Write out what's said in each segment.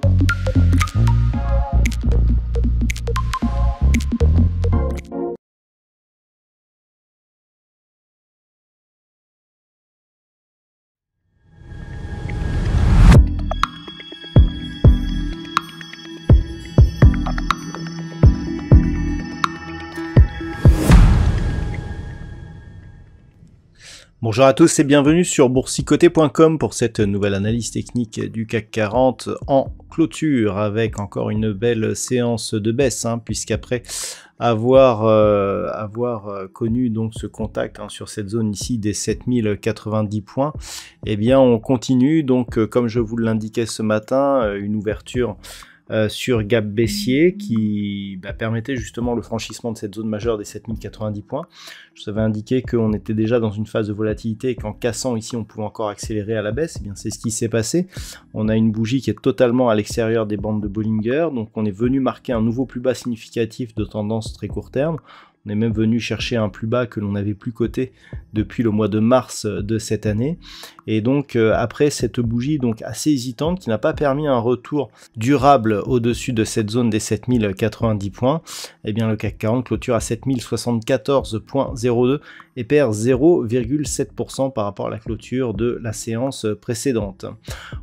Thank you. Bonjour à tous et bienvenue sur boursicoté.com pour cette nouvelle analyse technique du CAC 40 en clôture avec encore une belle séance de baisse hein, puisqu'après avoir, euh, avoir euh, connu donc ce contact hein, sur cette zone ici des 7090 points, eh bien on continue donc euh, comme je vous l'indiquais ce matin, une ouverture euh, sur gap baissier qui bah, permettait justement le franchissement de cette zone majeure des 7090 points. Je vous avais indiqué qu'on était déjà dans une phase de volatilité et qu'en cassant ici, on pouvait encore accélérer à la baisse. Et eh bien, c'est ce qui s'est passé. On a une bougie qui est totalement à l'extérieur des bandes de Bollinger, donc on est venu marquer un nouveau plus bas significatif de tendance très court terme. On est même venu chercher un plus bas que l'on n'avait plus coté depuis le mois de mars de cette année. Et donc euh, après cette bougie donc assez hésitante qui n'a pas permis un retour durable au-dessus de cette zone des 7090 points, et eh bien le CAC 40 clôture à 7074.02 et perd 0,7% par rapport à la clôture de la séance précédente.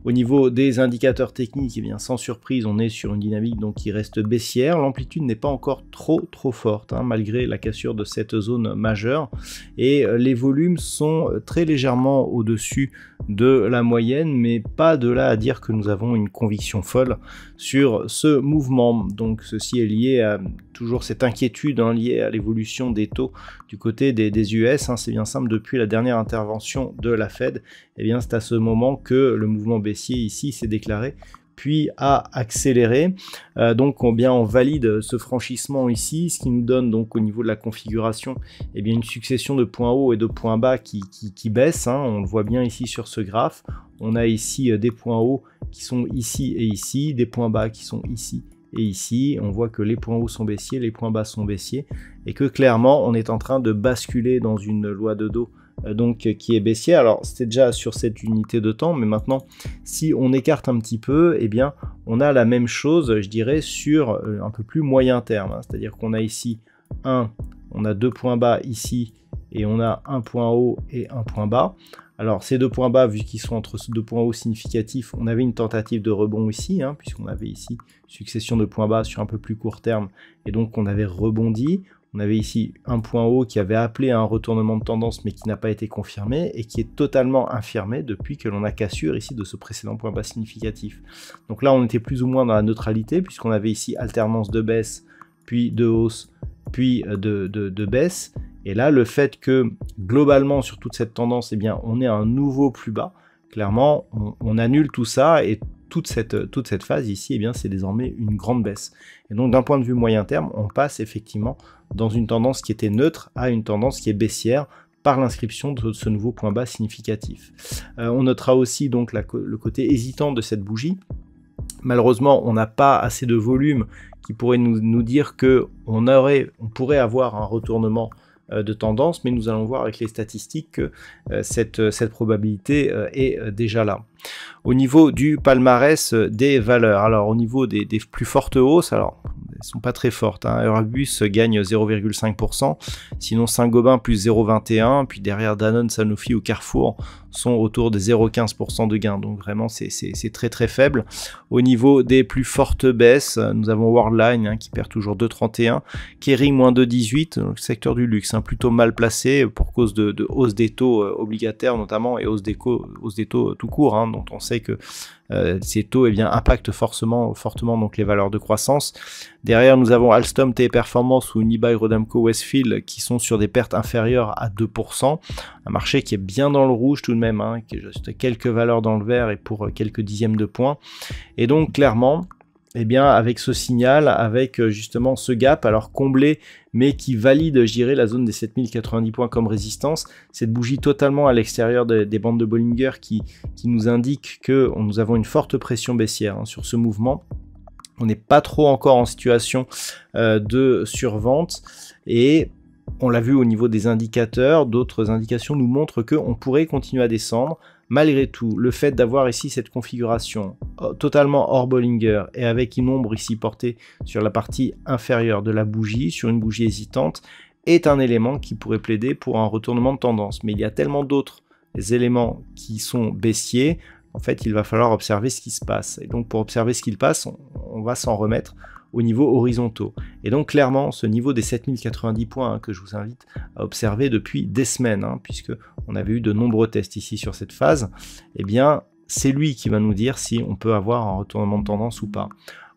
Au niveau des indicateurs techniques, eh bien sans surprise, on est sur une dynamique donc qui reste baissière. L'amplitude n'est pas encore trop trop forte hein, malgré la cassure de cette zone majeure et euh, les volumes sont euh, très légèrement au-dessus de la moyenne, mais pas de là à dire que nous avons une conviction folle sur ce mouvement. Donc ceci est lié à toujours cette inquiétude hein, liée à l'évolution des taux du côté des, des Hein, c'est bien simple, depuis la dernière intervention de la Fed, et eh bien c'est à ce moment que le mouvement baissier ici s'est déclaré puis a accéléré euh, donc on, bien, on valide ce franchissement ici, ce qui nous donne donc au niveau de la configuration et eh bien, une succession de points hauts et de points bas qui, qui, baissent. Hein. on le voit bien ici sur ce graphe. On a ici euh, des points hauts qui sont ici et ici, des points bas qui sont ici et ici, on voit que les points hauts sont baissiers, les points bas sont baissiers, et que clairement, on est en train de basculer dans une loi de dos euh, donc qui est baissier. Alors c'était déjà sur cette unité de temps, mais maintenant si on écarte un petit peu, eh bien on a la même chose, je dirais, sur euh, un peu plus moyen terme. Hein. C'est-à-dire qu'on a ici un on a deux points bas ici et on a un point haut et un point bas. Alors ces deux points bas, vu qu'ils sont entre deux points hauts significatifs, on avait une tentative de rebond ici, hein, puisqu'on avait ici succession de points bas sur un peu plus court terme, et donc on avait rebondi. On avait ici un point haut qui avait appelé à un retournement de tendance mais qui n'a pas été confirmé et qui est totalement infirmé depuis que l'on a cassure ici de ce précédent point bas significatif. Donc là on était plus ou moins dans la neutralité puisqu'on avait ici alternance de baisse puis de hausse puis euh, de baisse et là, le fait que globalement sur toute cette tendance, eh bien, on est un nouveau plus bas, clairement, on, annule tout ça et toute cette, toute cette phase ici, eh c'est désormais une grande baisse. Et donc, d'un point de vue moyen terme, on passe effectivement dans une tendance qui était neutre à une tendance qui est baissière par l'inscription de ce nouveau point bas significatif. Euh, on notera aussi donc le côté hésitant de cette bougie. Malheureusement, on n'a pas assez de volume qui pourrait nous, dire qu'on on, aurait, on pourrait avoir un retournement euh, de tendance, mais nous allons voir avec les statistiques que euh, cette, euh, cette probabilité est déjà là. Au niveau du palmarès euh, des valeurs, alors au niveau des, plus fortes hausses, alors elles sont pas très fortes. Hein. gagne 0,5%, sinon Saint-Gobain plus 0,21%, puis derrière Danone, Sanofi ou Carrefour sont autour des 0,15% de gains. Donc vraiment, c'est très très faible. Au niveau des plus fortes baisses, euh, nous avons Worldline hein, qui perd toujours 2,31%, Kering moins 2,18%, donc euh, secteur du luxe, hein, plutôt mal placé pour cause de, hausse des taux obligataires notamment et hausse des, hausse des taux tout court. Hein dont on sait que euh, ces taux eh bien, impactent forcément, fortement donc, les valeurs de croissance. Derrière, nous avons Alstom, e Performance ou Unibail, Rodamco, Westfield qui sont sur des pertes inférieures à 2%. Un marché qui est bien dans le rouge tout de même, hein, qui est juste quelques valeurs dans le vert et pour euh, quelques dixièmes de points. Et donc, clairement, eh bien, avec ce signal, avec euh, justement ce gap, alors comblé, mais qui valide, j'irai, la zone des 7090 points comme résistance. Cette bougie totalement à l'extérieur des, bandes de Bollinger qui, nous indique que nous avons une forte pression baissière hein, sur ce mouvement. On n'est pas trop encore en situation euh, de survente. Et on l'a vu au niveau des indicateurs, d'autres indications nous montrent qu'on pourrait continuer à descendre malgré tout, le fait d'avoir ici cette configuration oh, totalement hors Bollinger et avec une ombre ici portée sur la partie inférieure de la bougie, sur une bougie hésitante, est un élément qui pourrait plaider pour un retournement de tendance. Mais il y a tellement d'autres éléments qui sont baissiers, en fait, il va falloir observer ce qui se passe. Et donc, pour observer ce qu'il passe, on va s'en remettre au niveau horizontaux. Et donc clairement, ce niveau des 7090 points hein, que je vous invite à observer depuis des semaines, hein, puisque on avait eu de nombreux tests ici sur cette phase, et eh bien c'est lui qui va nous dire si on peut avoir un retournement de tendance ou pas.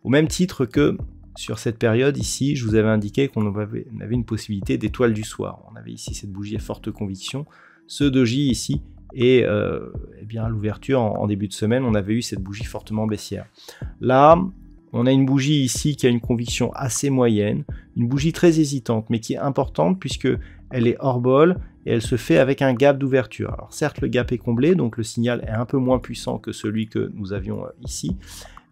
Au même titre que sur cette période ici, je vous avais indiqué qu'on avait, une possibilité d'étoile du soir. On avait ici cette bougie à forte conviction, ce doji ici, et euh, eh bien l'ouverture en, en, début de semaine, on avait eu cette bougie fortement baissière. Là, on a une bougie ici qui a une conviction assez moyenne, une bougie très hésitante, mais qui est importante puisque elle est hors bol et elle se fait avec un gap d'ouverture. Alors certes, le gap est comblé, donc le signal est un peu moins puissant que celui que nous avions euh, ici,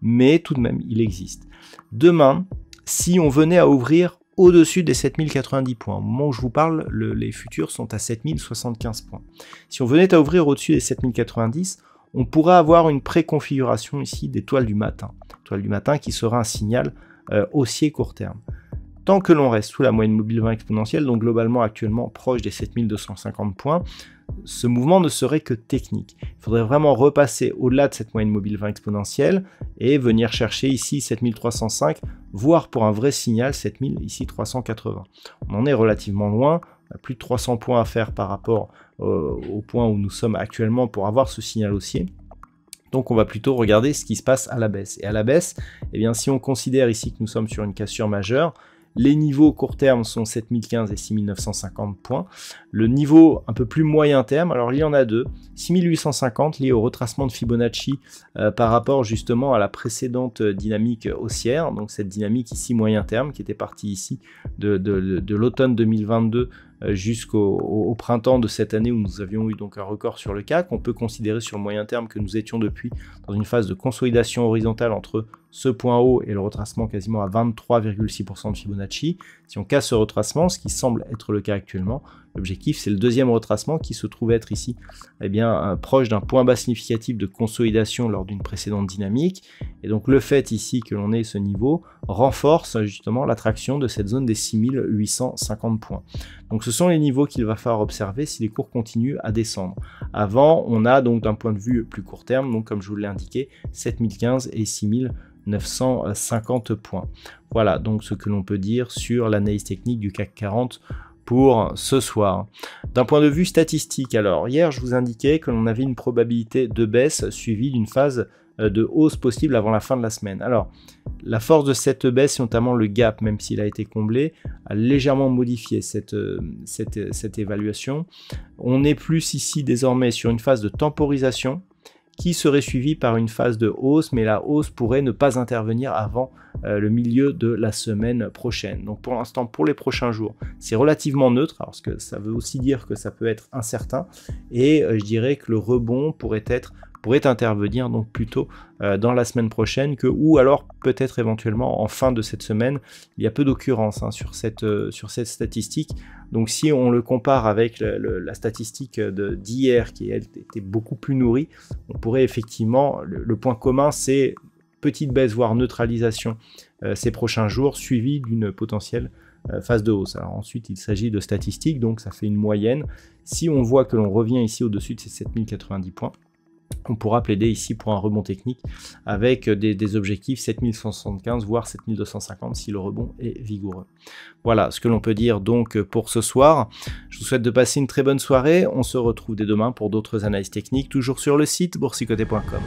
mais tout de même, il existe. Demain, si on venait à ouvrir au-dessus des 7090 points, au moment où je vous parle, les futurs sont à 7075 points. Si on venait à ouvrir au-dessus des 7090, on pourrait avoir une préconfiguration ici des toiles du matin. du matin qui sera un signal euh, haussier court terme. Tant que l'on reste sous la moyenne mobile 20 exponentielle, donc globalement actuellement proche des 7250 points, ce mouvement ne serait que technique. Il faudrait vraiment repasser au-delà de cette moyenne mobile 20 exponentielle et venir chercher ici 7305, voire pour un vrai signal 7380. On en est relativement loin, plus de 300 points à faire par rapport euh, au point où nous sommes actuellement pour avoir ce signal haussier. Donc on va plutôt regarder ce qui se passe à la baisse. Et à la baisse, eh bien, si on considère ici que nous sommes sur une cassure majeure, les niveaux court terme sont 7015 et 6950 points. Le niveau un peu plus moyen terme, alors il y en a deux, 6850 lié au retracement de Fibonacci euh, par rapport justement à la précédente dynamique haussière, donc cette dynamique ici moyen terme qui était partie ici de l'automne 2022 euh, jusqu'au printemps de cette année où nous avions eu donc un record sur le CAC. On peut considérer sur le moyen terme que nous étions depuis dans une phase de consolidation horizontale entre ce point haut et le retracement quasiment à 23,6% de Fibonacci. Si on casse ce retracement, ce qui semble être le cas actuellement, L'objectif, c'est le deuxième retracement qui se trouve être ici eh bien, proche d'un point bas significatif de consolidation lors d'une précédente dynamique. Et donc le fait ici que l'on ait ce niveau renforce justement l'attraction de cette zone des 6850 points. Donc ce sont les niveaux qu'il va falloir observer si les cours continuent à descendre. Avant, on a donc d'un point de vue plus court terme, donc comme je vous l'ai indiqué, 7015 et 6950 points. Voilà donc ce que l'on peut dire sur l'analyse technique du CAC 40 pour ce soir. D'un point de vue statistique, alors hier je vous indiquais que l'on avait une probabilité de baisse suivie d'une phase euh, de hausse possible avant la fin de la semaine. Alors, la force de cette baisse, notamment le gap, même s'il a été comblé, a légèrement modifié cette, euh, cette, cette évaluation. On est plus ici désormais sur une phase de temporisation qui serait suivi par une phase de hausse, mais la hausse pourrait ne pas intervenir avant euh, le milieu de la semaine prochaine. Donc pour l'instant, pour les prochains jours, c'est relativement neutre, parce que ça veut aussi dire que ça peut être incertain, et euh, je dirais que le rebond pourrait être pourrait intervenir donc plutôt euh, dans la semaine prochaine que ou alors peut-être éventuellement en fin de cette semaine. Il y a peu d'occurrence hein, sur, cette, euh, sur cette statistique. Donc si on le compare avec la statistique d'hier qui elle, était beaucoup plus nourrie, on pourrait effectivement, le, point commun c'est petite baisse voire neutralisation euh, ces prochains jours suivi d'une potentielle phase de hausse. Alors ensuite, il s'agit de statistiques, donc ça fait une moyenne. Si on voit que l'on revient ici au-dessus de ces 7090 points, on pourra plaider ici pour un rebond technique avec des, objectifs 7175 voire 7250 si le rebond est vigoureux. Voilà ce que l'on peut dire donc pour ce soir. Je vous souhaite de passer une très bonne soirée. On se retrouve dès demain pour d'autres analyses techniques toujours sur le site boursicoté.com.